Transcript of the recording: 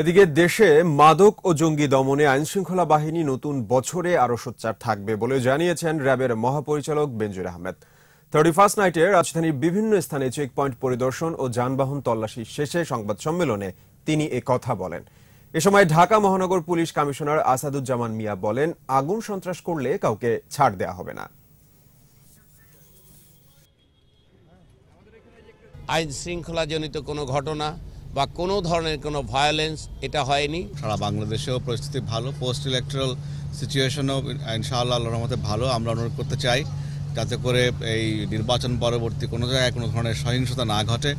এদিকে দেশে মাদক ও জঙ্গি দমনে আইনশৃঙ্খলা বাহিনী নতুন বছরে আরও সোচ্চার থাকবে বলে জানিয়েছেন র্যাবের মহাপরিচালক বেঞ্জুর আহমেদ থার্টি ফার্স্ট নাইটে রাজধানীর বিভিন্ন স্থানে চেকপয়েন্ট পরিদর্শন ও যানবাহন তল্লাশি শেষে সংবাদ সম্মেলনে তিনি এ কথা বলেন এ সময় ঢাকা মহানগর পুলিশ কমিশনার আসাদুজ্জামান মিয়া বলেন আগুন সন্ত্রাস করলে কাউকে ছাড় দেয়া হবে না আইন শৃঙ্খলাজনিত কোনো ঘটনা বা কোনো ধরনের কোনো ভায়োলেন্স এটা হয়নি সারা বাংলাদেশেও পরিস্থিতি ভালো পোস্ট ইলেকট্রাল সিচুয়েশনও ইনশাআল্লাহ আল্লাহর মতে ভালো আমরা অনুরোধ করতে চাই যাতে করে এই নির্বাচন পরবর্তী কোনো জায়গায় কোনো ধরনের সহিংসতা না ঘটে